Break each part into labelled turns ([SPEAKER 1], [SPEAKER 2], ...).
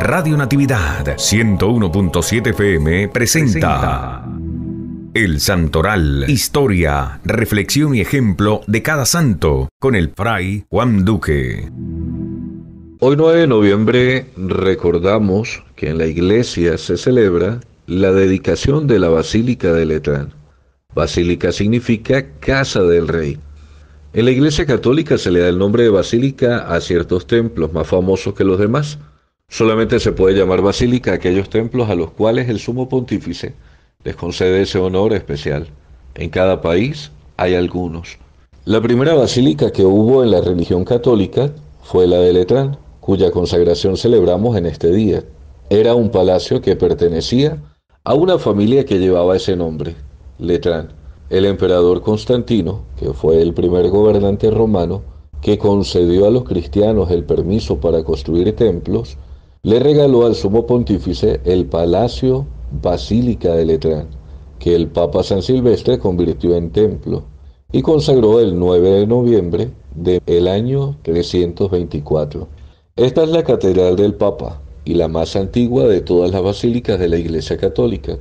[SPEAKER 1] Radio Natividad 101.7 FM presenta El Santoral, historia, reflexión y ejemplo de cada santo con el fray Juan Duque. Hoy 9 de noviembre recordamos que en la iglesia se celebra la dedicación de la Basílica de Letrán. Basílica significa casa del rey en la Iglesia Católica se le da el nombre de basílica a ciertos templos más famosos que los demás. Solamente se puede llamar basílica a aquellos templos a los cuales el sumo pontífice les concede ese honor especial. En cada país hay algunos. La primera basílica que hubo en la religión católica fue la de Letrán, cuya consagración celebramos en este día. Era un palacio que pertenecía a una familia que llevaba ese nombre, Letrán el emperador Constantino, que fue el primer gobernante romano que concedió a los cristianos el permiso para construir templos, le regaló al sumo pontífice el palacio Basílica de Letrán, que el Papa San Silvestre convirtió en templo y consagró el 9 de noviembre del año 324. Esta es la catedral del Papa y la más antigua de todas las basílicas de la Iglesia Católica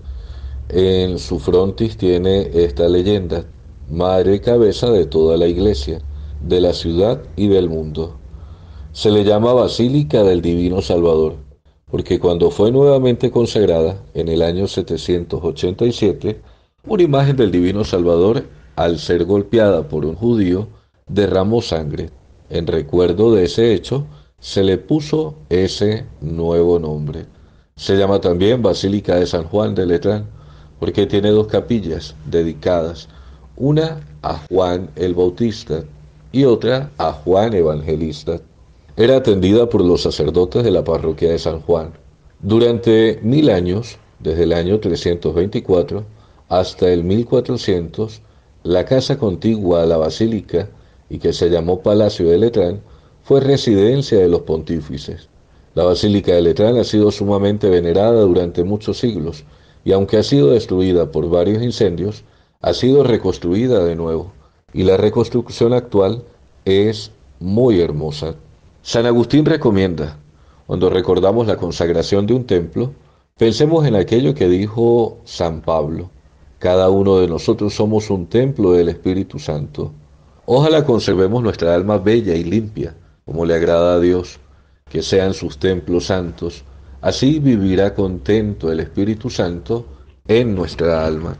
[SPEAKER 1] en su frontis tiene esta leyenda, madre cabeza de toda la iglesia, de la ciudad y del mundo. Se le llama Basílica del Divino Salvador, porque cuando fue nuevamente consagrada, en el año 787, una imagen del Divino Salvador, al ser golpeada por un judío, derramó sangre. En recuerdo de ese hecho, se le puso ese nuevo nombre. Se llama también Basílica de San Juan de Letrán, porque tiene dos capillas dedicadas, una a Juan el Bautista y otra a Juan Evangelista. Era atendida por los sacerdotes de la parroquia de San Juan. Durante mil años, desde el año 324 hasta el 1400, la casa contigua a la basílica y que se llamó Palacio de Letrán fue residencia de los pontífices. La Basílica de Letrán ha sido sumamente venerada durante muchos siglos y aunque ha sido destruida por varios incendios, ha sido reconstruida de nuevo y la reconstrucción actual es muy hermosa. San Agustín recomienda, cuando recordamos la consagración de un templo, pensemos en aquello que dijo San Pablo. Cada uno de nosotros somos un templo del Espíritu Santo. Ojalá conservemos nuestra alma bella y limpia, como le agrada a Dios, que sean sus templos santos, Así vivirá contento el Espíritu Santo en nuestra alma.